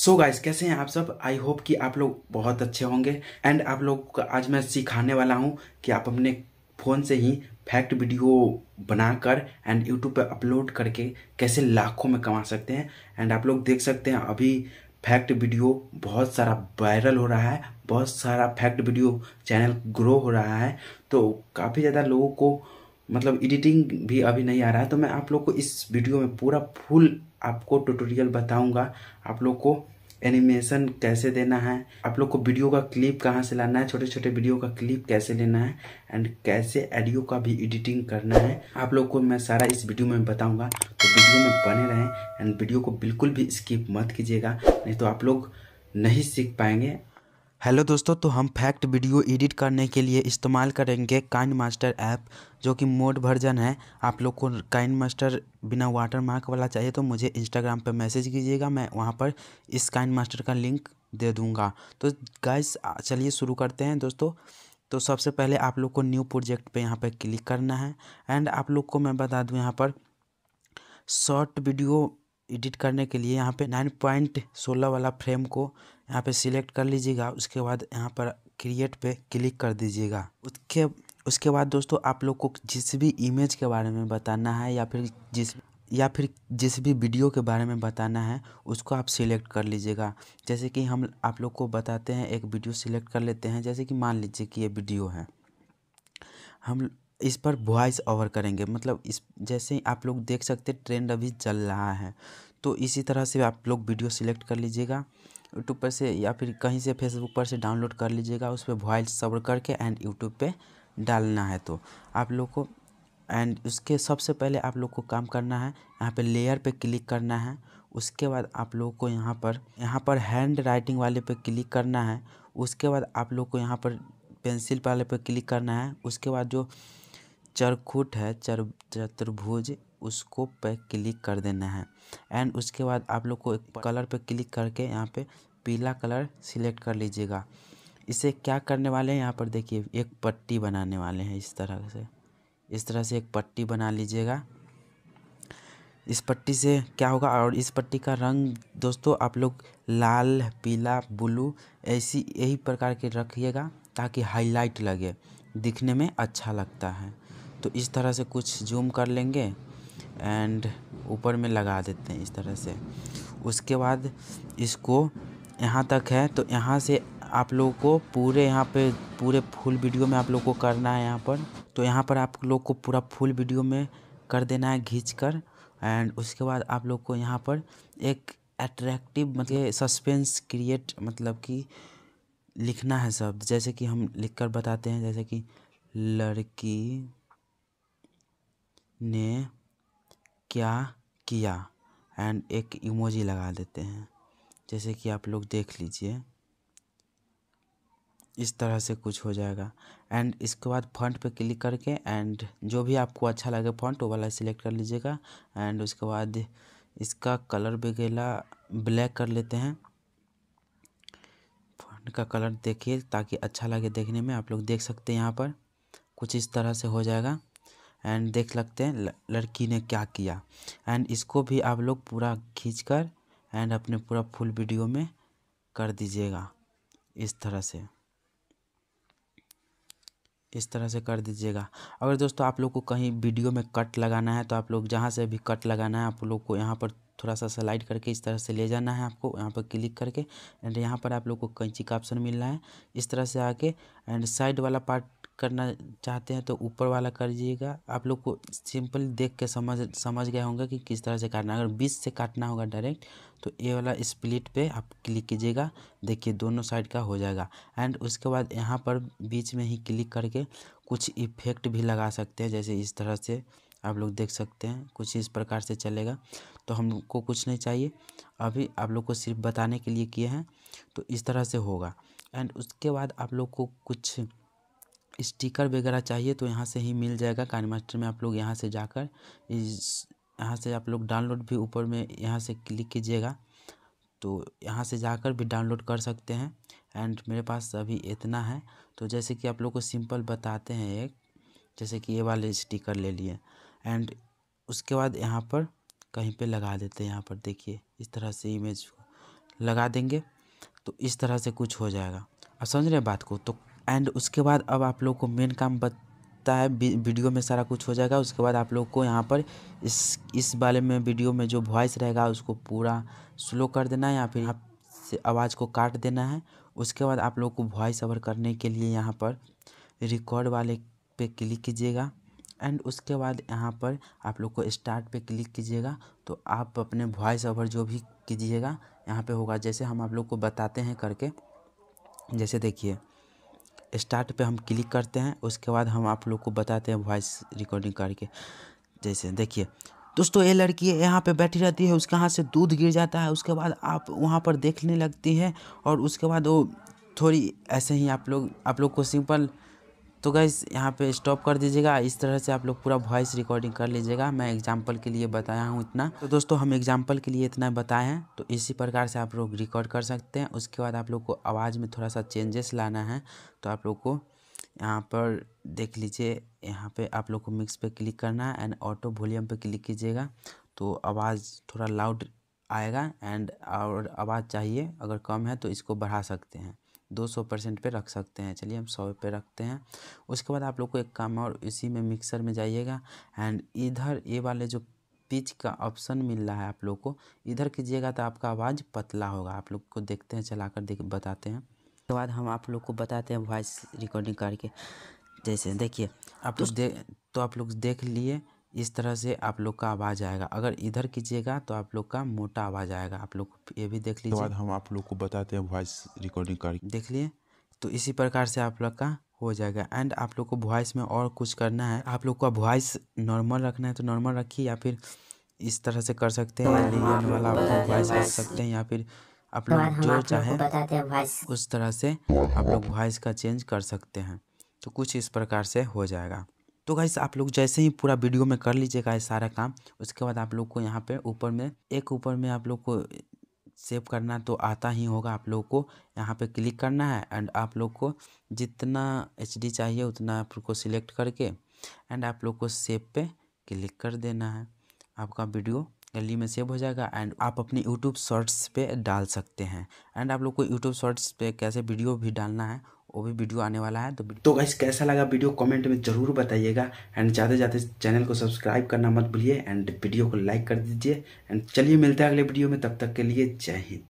सो so guys कैसे हैं आप सब आई होप कि आप लोग बहुत अच्छे होंगे एंड आप लोग को आज मैं सिखाने वाला हूं कि आप अपने फ़ोन से ही फैक्ट वीडियो बनाकर एंड यूट्यूब पर अपलोड करके कैसे लाखों में कमा सकते हैं एंड आप लोग देख सकते हैं अभी फैक्ट वीडियो बहुत सारा वायरल हो रहा है बहुत सारा फैक्ट वीडियो चैनल ग्रो हो रहा है तो काफ़ी ज़्यादा लोगों को मतलब एडिटिंग भी अभी नहीं आ रहा है तो मैं आप लोग को इस वीडियो में पूरा फुल आपको ट्यूटोरियल बताऊंगा आप लोग को एनिमेशन कैसे देना है आप लोग को वीडियो का क्लिप कहाँ से लाना है छोटे छोटे वीडियो का क्लिप कैसे लेना है एंड कैसे ऑडियो का भी एडिटिंग करना है आप लोग को मैं सारा इस वीडियो में बताऊंगा तो वीडियो में बने रहें एंड वीडियो को बिल्कुल भी स्किप मत कीजिएगा नहीं तो आप लोग नहीं सीख पाएंगे हेलो दोस्तों तो हम फैक्ट वीडियो एडिट करने के लिए इस्तेमाल करेंगे काइन मास्टर ऐप जो कि मोड वर्जन है आप लोग को काइन मास्टर बिना वाटर मार्क वाला चाहिए तो मुझे इंस्टाग्राम पर मैसेज कीजिएगा मैं वहाँ पर इस काइन मास्टर का लिंक दे दूँगा तो गाइस चलिए शुरू करते हैं दोस्तों तो सबसे पहले आप लोग को न्यू प्रोजेक्ट पर यहाँ पर क्लिक करना है एंड आप लोग को मैं बता दूँ यहाँ पर शॉर्ट वीडियो एडिट करने के लिए यहाँ पे नाइन पॉइंट सोलह वाला फ्रेम को यहाँ पे सिलेक्ट कर लीजिएगा उसके बाद यहाँ पर क्रिएट पे क्लिक कर दीजिएगा उसके उसके बाद दोस्तों आप लोग को जिस भी इमेज के बारे में बताना है या फिर जिस या फिर जिस भी वीडियो के बारे में बताना है उसको आप सिलेक्ट कर लीजिएगा जैसे कि हम आप लोग को बताते हैं एक वीडियो सिलेक्ट कर लेते हैं जैसे कि मान लीजिए कि ये वीडियो है हम इस पर वॉइस ओवर करेंगे मतलब इस जैसे आप लोग देख सकते ट्रेंड अभी चल रहा है तो इसी तरह से आप लोग वीडियो सिलेक्ट कर लीजिएगा यूट्यूब पर से या फिर कहीं से फेसबुक पर से डाउनलोड कर लीजिएगा उस पर वॉइस ओवर करके एंड यूट्यूब पे डालना है तो आप लोग को एंड उसके सबसे पहले आप लोग को काम करना है यहाँ पे लेयर पे क्लिक करना है उसके बाद आप लोग को यहाँ पर यहाँ पर हैंड राइटिंग वाले पे क्लिक करना है उसके बाद आप लोग को यहाँ पर पेंसिल वाले पे क्लिक करना है उसके बाद जो चरखुट है चर चतुर्भुज उसको पे क्लिक कर देना है एंड उसके बाद आप लोग को एक कलर पे क्लिक करके यहाँ पे पीला कलर सिलेक्ट कर लीजिएगा इसे क्या करने वाले हैं यहाँ पर देखिए एक पट्टी बनाने वाले हैं इस तरह से इस तरह से एक पट्टी बना लीजिएगा इस पट्टी से क्या होगा और इस पट्टी का रंग दोस्तों आप लोग लाल पीला ब्लू ऐसी यही प्रकार के रखिएगा ताकि हाईलाइट लगे दिखने में अच्छा लगता है तो इस तरह से कुछ जूम कर लेंगे एंड ऊपर में लगा देते हैं इस तरह से उसके बाद इसको यहाँ तक है तो यहाँ से आप लोगों को पूरे यहाँ पे पूरे फुल वीडियो में आप लोग को करना है यहाँ पर तो यहाँ पर आप लोग को पूरा फुल वीडियो में कर देना है घींच कर एंड उसके बाद आप लोग को यहाँ पर एक एट्रैक्टिव मतलब सस्पेंस क्रिएट मतलब कि लिखना है शब्द जैसे कि हम लिख कर बताते हैं जैसे कि लड़की ने क्या किया एंड एक इमोजी लगा देते हैं जैसे कि आप लोग देख लीजिए इस तरह से कुछ हो जाएगा एंड इसके बाद फंट पे क्लिक करके एंड जो भी आपको अच्छा लगे फ्रंट वो वाला सिलेक्ट कर लीजिएगा एंड उसके बाद इसका कलर वगैरह ब्लैक कर लेते हैं फ्रंट का कलर देखिए ताकि अच्छा लगे देखने में आप लोग देख सकते हैं यहाँ पर कुछ इस तरह से हो जाएगा एंड देख सकते हैं लड़की ने क्या किया एंड इसको भी आप लोग पूरा खींच कर एंड अपने पूरा फुल वीडियो में कर दीजिएगा इस तरह से इस तरह से कर दीजिएगा अगर दोस्तों आप लोग को कहीं वीडियो में कट लगाना है तो आप लोग जहाँ से भी कट लगाना है आप लोग को यहाँ पर थोड़ा सा स्लाइड करके इस तरह से ले जाना है आपको यहाँ पर क्लिक करके एंड यहाँ पर आप लोग को कैंची का ऑप्शन मिल रहा है इस तरह से आके एंड साइड वाला पार्ट करना चाहते हैं तो ऊपर वाला कर करिएगा आप लोग को सिंपल देख के समझ समझ गए होंगे कि किस तरह से काटना है अगर बीस से काटना होगा डायरेक्ट तो ए वाला स्प्लिट पे आप क्लिक कीजिएगा देखिए दोनों साइड का हो जाएगा एंड उसके बाद यहाँ पर बीच में ही क्लिक करके कुछ इफेक्ट भी लगा सकते हैं जैसे इस तरह से आप लोग देख सकते हैं कुछ इस प्रकार से चलेगा तो हमको कुछ नहीं चाहिए अभी आप लोग को सिर्फ बताने के लिए किए हैं तो इस तरह से होगा एंड उसके बाद आप लोग को कुछ स्टिकर वगैरह चाहिए तो यहाँ से ही मिल जाएगा काइन मास्टर में आप लोग यहाँ से जाकर इस यहाँ से आप लोग डाउनलोड भी ऊपर में यहाँ से क्लिक कीजिएगा तो यहाँ से जाकर भी डाउनलोड कर सकते हैं एंड मेरे पास अभी इतना है तो जैसे कि आप लोग को सिंपल बताते हैं एक जैसे कि ये वाले स्टिकर ले लिए एंड उसके बाद यहाँ पर कहीं पे लगा देते हैं यहाँ पर देखिए इस तरह से इमेज लगा देंगे तो इस तरह से कुछ हो जाएगा अब समझ रहे हैं बात को तो एंड उसके बाद अब आप लोग को मेन काम बता है वीडियो में सारा कुछ हो जाएगा उसके बाद आप लोग को यहाँ पर इस इस बारे में वीडियो में जो वॉइस रहेगा उसको पूरा स्लो कर देना है या फिर आप से आवाज़ को काट देना है उसके बाद आप लोग को वॉइस ओवर करने के लिए यहाँ पर रिकॉर्ड वाले पे क्लिक कीजिएगा एंड उसके बाद यहाँ पर आप लोग को स्टार्ट पे क्लिक कीजिएगा तो आप अपने वॉइस ओवर जो भी कीजिएगा यहाँ पे होगा जैसे हम आप लोग को बताते हैं करके जैसे देखिए स्टार्ट पे हम क्लिक करते हैं उसके बाद हम आप लोग को बताते हैं वॉइस रिकॉर्डिंग करके जैसे देखिए दोस्तों ये लड़की यहाँ पे बैठी रहती है उसके हाथ से दूध गिर जाता है उसके बाद आप वहाँ पर देखने लगती है और उसके बाद वो थोड़ी ऐसे ही आप लोग आप लोग को सिंपल तो गैस यहाँ पे स्टॉप कर दीजिएगा इस तरह से आप लोग पूरा वॉइस रिकॉर्डिंग कर लीजिएगा मैं एग्जाम्पल के लिए बताया हूँ इतना तो दोस्तों हम एग्जाम्पल के लिए इतना बताए हैं तो इसी प्रकार से आप लोग रिकॉर्ड कर सकते हैं उसके बाद आप लोग को आवाज़ में थोड़ा सा चेंजेस लाना है तो आप लोग को यहाँ पर देख लीजिए यहाँ पे आप लोग को मिक्स पे क्लिक करना है एंड ऑटो वॉल्यूम पे क्लिक कीजिएगा तो आवाज़ थोड़ा लाउड आएगा एंड और आवाज़ चाहिए अगर कम है तो इसको बढ़ा सकते हैं दो सौ परसेंट पर रख सकते हैं चलिए हम सौ पे रखते हैं उसके बाद आप लोग को एक काम और इसी में मिक्सर में जाइएगा एंड इधर ये वाले जो पिच का ऑप्शन मिल रहा है आप लोग को इधर कीजिएगा तो आपका आवाज़ पतला होगा आप लोग को देखते हैं चला कर देख बताते हैं उसके बाद हम आप लोग को बताते हैं वॉइस रिकॉर्डिंग करके जैसे देखिए आप लोग दे तो आप लोग देख लिए इस तरह से आप लोग का आवाज़ आएगा अगर इधर कीजिएगा तो आप लोग का मोटा आवाज़ आएगा आप लोग ये भी देख लीजिए बाद हम आप लोग को बताते हैं वॉइस रिकॉर्डिंग कर देख लिए तो इसी प्रकार से आप लोग का हो जाएगा एंड आप लोग को वॉइस में और कुछ करना है आप लोग का वॉइस नॉर्मल रखना है तो नॉर्मल रखिए या फिर इस तरह से कर सकते हैं लेयर वाला वॉइस रख सकते हैं या फिर आप लोग जो चाहें उस तरह से आप लोग वॉइस का चेंज कर सकते हैं तो कुछ इस प्रकार से हो जाएगा तो गाइस आप लोग जैसे ही पूरा वीडियो में कर लीजिएगा सारा काम उसके बाद आप लोग को यहाँ पे ऊपर में एक ऊपर में आप लोग को सेव करना तो आता ही होगा आप लोग को यहाँ पे क्लिक करना है एंड आप लोग को जितना एच चाहिए उतना आप लोग को सिलेक्ट करके एंड आप लोग को सेव पे क्लिक कर देना है आपका वीडियो गली में सेव हो जाएगा एंड आप अपने यूट्यूब शॉर्ट्स पे डाल सकते हैं एंड आप लोग को यूट्यूब शॉर्ट्स पे कैसे वीडियो भी डालना है वो भी वीडियो आने वाला है तो तो गाइस कैसा लगा वीडियो कमेंट में ज़रूर बताइएगा एंड ज़्यादा ज़्यादा चैनल को सब्सक्राइब करना मत भूलिए एंड वीडियो को लाइक कर दीजिए एंड चलिए मिलते हैं अगले वीडियो में तब तक के लिए जय हिंद